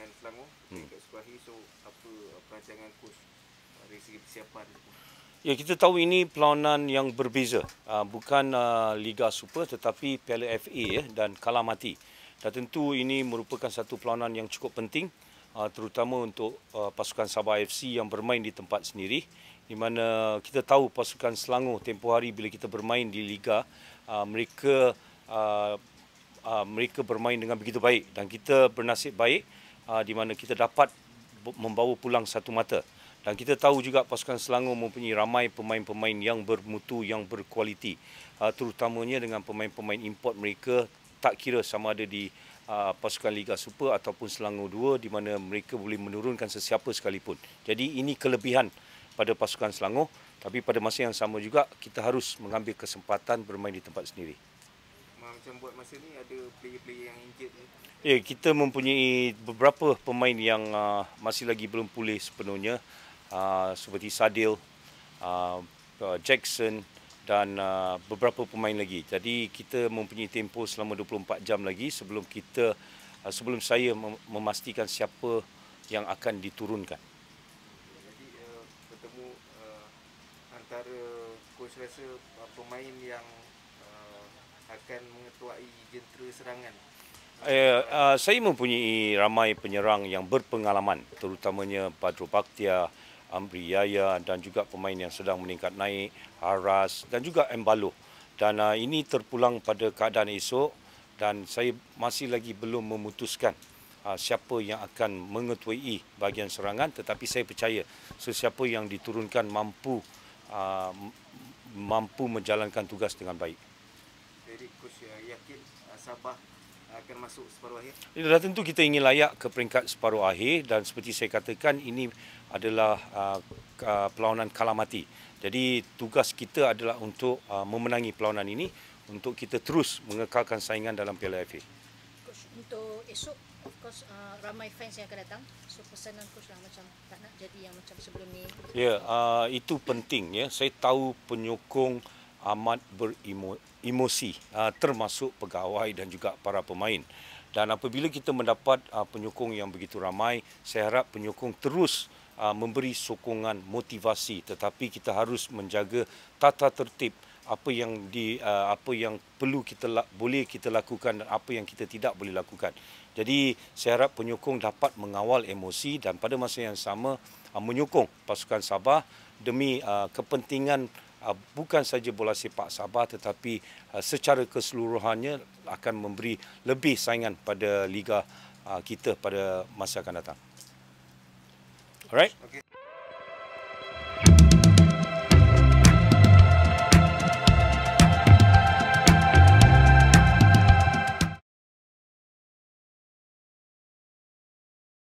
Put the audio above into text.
dengan Selangor hmm. dekat Sukahi so apa perancangan coach uh, dari segi persiapan Ya kita tahu ini perlawanan yang berbeza uh, bukan uh, Liga Super tetapi Piala FA ya, dan kalah mati dan tentu ini merupakan satu perlawanan yang cukup penting terutama untuk pasukan Sabah FC yang bermain di tempat sendiri di mana kita tahu pasukan Selangor tempo hari bila kita bermain di Liga mereka mereka bermain dengan begitu baik dan kita bernasib baik uh, di mana kita dapat membawa pulang satu mata. Dan kita tahu juga pasukan Selangor mempunyai ramai pemain-pemain yang bermutu, yang berkualiti. Uh, terutamanya dengan pemain-pemain import mereka tak kira sama ada di uh, pasukan Liga Super ataupun Selangor 2 di mana mereka boleh menurunkan sesiapa sekalipun. Jadi ini kelebihan pada pasukan Selangor tapi pada masa yang sama juga kita harus mengambil kesempatan bermain di tempat sendiri macam buat masa ni ada player-player yang injured ni? Ya, yeah, kita mempunyai beberapa pemain yang uh, masih lagi belum pulih sepenuhnya. Uh, seperti Sadil, uh, Jackson dan uh, beberapa pemain lagi. Jadi kita mempunyai tempoh selama 24 jam lagi sebelum kita uh, sebelum saya memastikan siapa yang akan diturunkan. Jadi uh, bertemu uh, antara coach rasa uh, pemain yang akan mengetuai jentera serangan? Eh, uh, saya mempunyai ramai penyerang yang berpengalaman, terutamanya Padro Bakhtia, Amri Yaya dan juga pemain yang sedang meningkat naik, Haras dan juga Embalo. Dan uh, ini terpulang pada keadaan esok dan saya masih lagi belum memutuskan uh, siapa yang akan mengetuai bahagian serangan tetapi saya percaya sesiapa yang diturunkan mampu uh, mampu menjalankan tugas dengan baik jadi coach uh, yakin uh, Sabah ah, akan masuk separuh akhir? Sudah tentu kita ingin layak ke peringkat separuh akhir dan seperti saya katakan ini adalah uh, uh, perlawanan kalah mati. Jadi tugas kita adalah untuk uh, memenangi perlawanan ini untuk kita terus mengekalkan saingan dalam Piala FA. Coach, untuk esok of uh, ramai fans yang akan datang. So pesanan coach lah macam tak nak jadi yang macam sebelum ni. Ya, yeah, uh, itu penting ya. Saya tahu penyokong amat beremosi ah, termasuk pegawai dan juga para pemain dan apabila kita mendapat ah, penyokong yang begitu ramai saya harap penyokong terus ah, memberi sokongan motivasi tetapi kita harus menjaga tata tertib apa yang di apa yang perlu kita boleh kita lakukan dan apa yang kita tidak boleh lakukan jadi saya harap penyokong dapat mengawal emosi dan pada masa yang sama menyokong pasukan Sabah demi kepentingan Ah, bukan saja bola sepak Sabah tetapi ah, secara keseluruhannya akan memberi lebih saingan pada liga ah, kita pada masa akan datang. Alright. Okay.